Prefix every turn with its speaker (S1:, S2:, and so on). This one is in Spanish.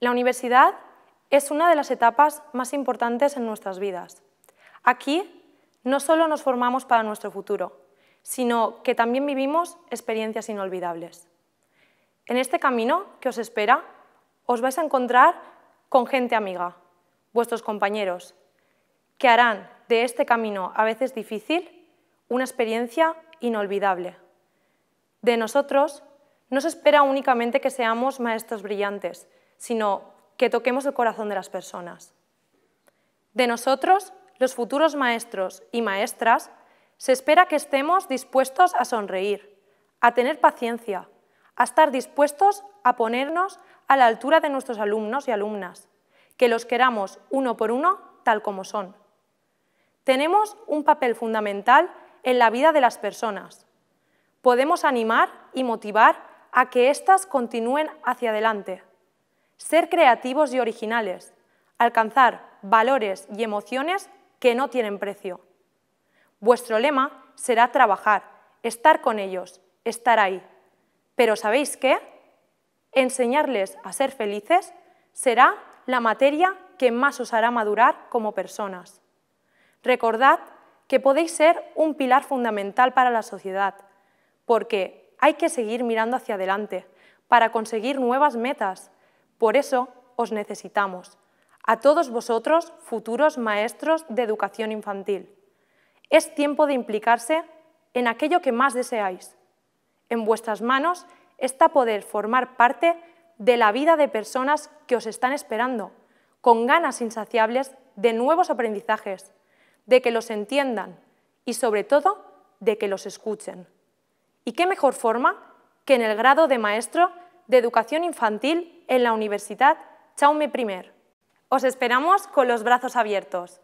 S1: La universidad es una de las etapas más importantes en nuestras vidas. Aquí no solo nos formamos para nuestro futuro, sino que también vivimos experiencias inolvidables. En este camino que os espera, os vais a encontrar con gente amiga, vuestros compañeros, que harán de este camino a veces difícil una experiencia inolvidable. De nosotros no se espera únicamente que seamos maestros brillantes, sino que toquemos el corazón de las personas. De nosotros, los futuros maestros y maestras, se espera que estemos dispuestos a sonreír, a tener paciencia, a estar dispuestos a ponernos a la altura de nuestros alumnos y alumnas, que los queramos uno por uno tal como son. Tenemos un papel fundamental en la vida de las personas. Podemos animar y motivar a que éstas continúen hacia adelante, ser creativos y originales, alcanzar valores y emociones que no tienen precio. Vuestro lema será trabajar, estar con ellos, estar ahí. Pero ¿sabéis qué? Enseñarles a ser felices será la materia que más os hará madurar como personas. Recordad que podéis ser un pilar fundamental para la sociedad, porque hay que seguir mirando hacia adelante para conseguir nuevas metas por eso os necesitamos, a todos vosotros, futuros maestros de educación infantil. Es tiempo de implicarse en aquello que más deseáis. En vuestras manos está poder formar parte de la vida de personas que os están esperando, con ganas insaciables de nuevos aprendizajes, de que los entiendan y, sobre todo, de que los escuchen. ¿Y qué mejor forma que en el grado de maestro de Educación Infantil en la Universidad Chaume I. Os esperamos con los brazos abiertos.